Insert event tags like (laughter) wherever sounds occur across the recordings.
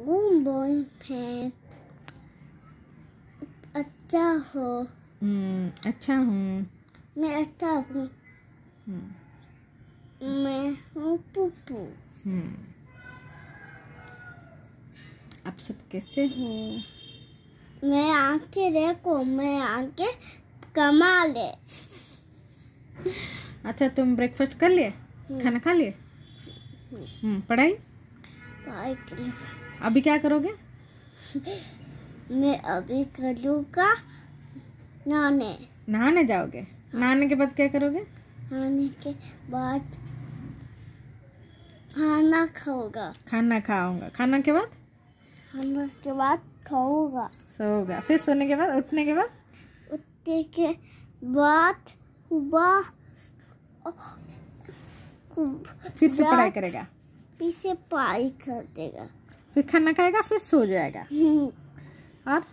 Boy अच्छा हो हम्म, अच्छा हूँ मैं अच्छा हूँ हम्म। मैं हूँ हम्म। आप सब कैसे हो मैं आके देखो मैं आके कमा ले अच्छा तुम ब्रेकफास्ट कर लिए खाना खा लिए पढ़ाई पढ़ाई अभी क्या करोगे मैं अभी करूँगा नहाने नहाने जाओगे हाँ। नहाने के बाद क्या करोगे नहाने के बाद खाना खाऊंगा खाना खाऊंगा खाना के बाद खाना के बाद खाऊंगा सोगा फिर सोने के बाद उठने के बाद उठने के बाद सुबह फिर से पढ़ाई करेगा फिर से पढ़ाई कर देगा फिर खाना खाएगा फिर सो जाएगा हम्म। और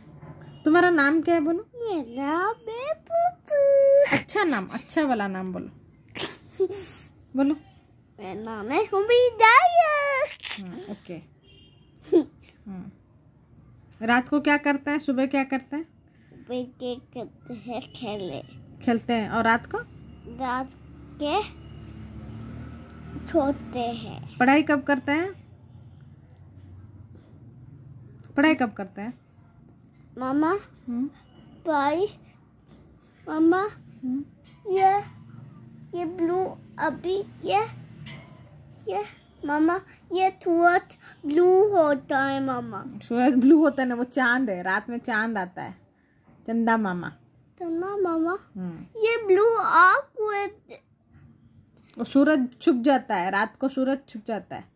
तुम्हारा नाम क्या है बोलो मेरा अच्छा नाम अच्छा वाला नाम बोलो (laughs) बोलो नाम है हाँ, ओके हाँ। रात को क्या करता है सुबह क्या करता है करते हैं खेले खेलते हैं और रात को रात के छोड़ते हैं पढ़ाई कब करते हैं पढ़ाई कब करते हैं मामा हम्म। भाई मामा हम्म। ये ये ब्लू अभी ये ये मामा ये सूरज ब्लू होता है मामा सूरज ब्लू होता है ना वो चांद है रात में चांद आता है चंदा मामा चंदा मामा हम्म। ये ब्लू आप सूरज छुप जाता है रात को सूरज छुप जाता है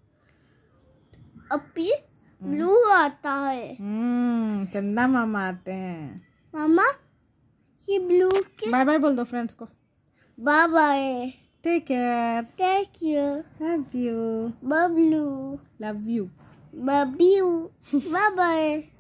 अभी आता है चंदा हम्म, मामा आते हैं मामा ये ब्लू के बाय बाय बोल दो फ्रेंड्स को bye bye take care take you love you Bablu love you बब यू बाय बाय